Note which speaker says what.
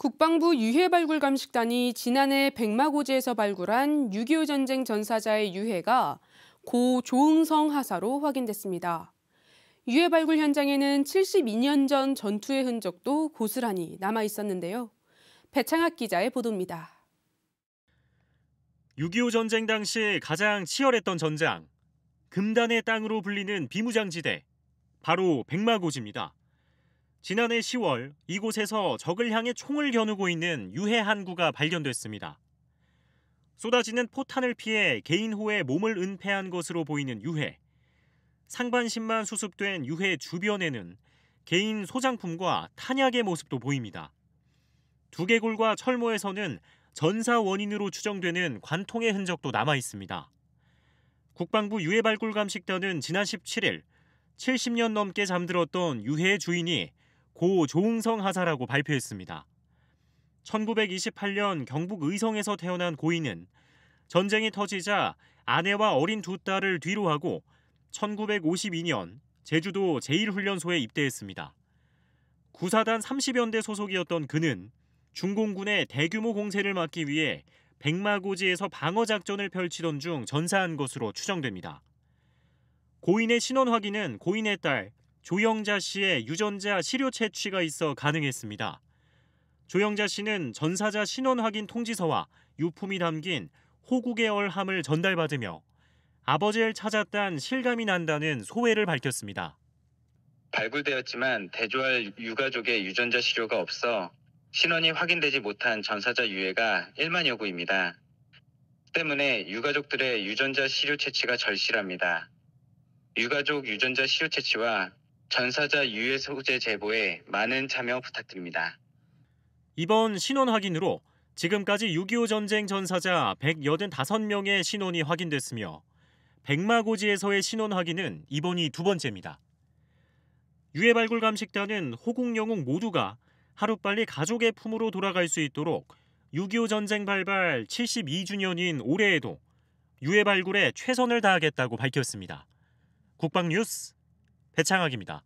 Speaker 1: 국방부 유해 발굴 감식단이 지난해 백마고지에서 발굴한 6.25 전쟁 전사자의 유해가 고 조응성 하사로 확인됐습니다. 유해 발굴 현장에는 72년 전 전투의 흔적도 고스란히 남아 있었는데요. 배창학 기자의 보도입니다.
Speaker 2: 6.25 전쟁 당시 가장 치열했던 전장, 금단의 땅으로 불리는 비무장지대, 바로 백마고지입니다. 지난해 10월 이곳에서 적을 향해 총을 겨누고 있는 유해 한구가 발견됐습니다. 쏟아지는 포탄을 피해 개인호에 몸을 은폐한 것으로 보이는 유해. 상반신만 수습된 유해 주변에는 개인 소장품과 탄약의 모습도 보입니다. 두개골과 철모에서는 전사 원인으로 추정되는 관통의 흔적도 남아 있습니다. 국방부 유해발굴 감식단은 지난 17일 70년 넘게 잠들었던 유해 주인이 고 조웅성 하사라고 발표했습니다. 1928년 경북 의성에서 태어난 고인은 전쟁이 터지자 아내와 어린 두 딸을 뒤로 하고 1952년 제주도 제1훈련소에 입대했습니다. 구사단 30연대 소속이었던 그는 중공군의 대규모 공세를 막기 위해 백마고지에서 방어작전을 펼치던 중 전사한 것으로 추정됩니다. 고인의 신원 확인은 고인의 딸 조영자 씨의 유전자 시료 채취가 있어 가능했습니다. 조영자 씨는 전사자 신원 확인 통지서와 유품이 담긴 호국의 얼함을 전달받으며 아버지를 찾았다는 실감이 난다는 소회를 밝혔습니다.
Speaker 3: 발굴되었지만 대조할 유가족의 유전자 시료가 없어 신원이 확인되지 못한 전사자 유해가 1만여 구입니다. 때문에 유가족들의 유전자 시료 채취가 절실합니다. 유가족 유전자 시료 채취와 전사자 유해 소재 제보에 많은 참여 부탁드립니다.
Speaker 2: 이번 신원 확인으로 지금까지 6.25 전쟁 전사자 185명의 신원이 확인됐으며 백마고지에서의 신원 확인은 이번이 두 번째입니다. 유해 발굴 감식단은 호국 영웅 모두가 하루빨리 가족의 품으로 돌아갈 수 있도록 6.25 전쟁 발발 72주년인 올해에도 유해 발굴에 최선을 다하겠다고 밝혔습니다. 국방뉴스 배창학입니다.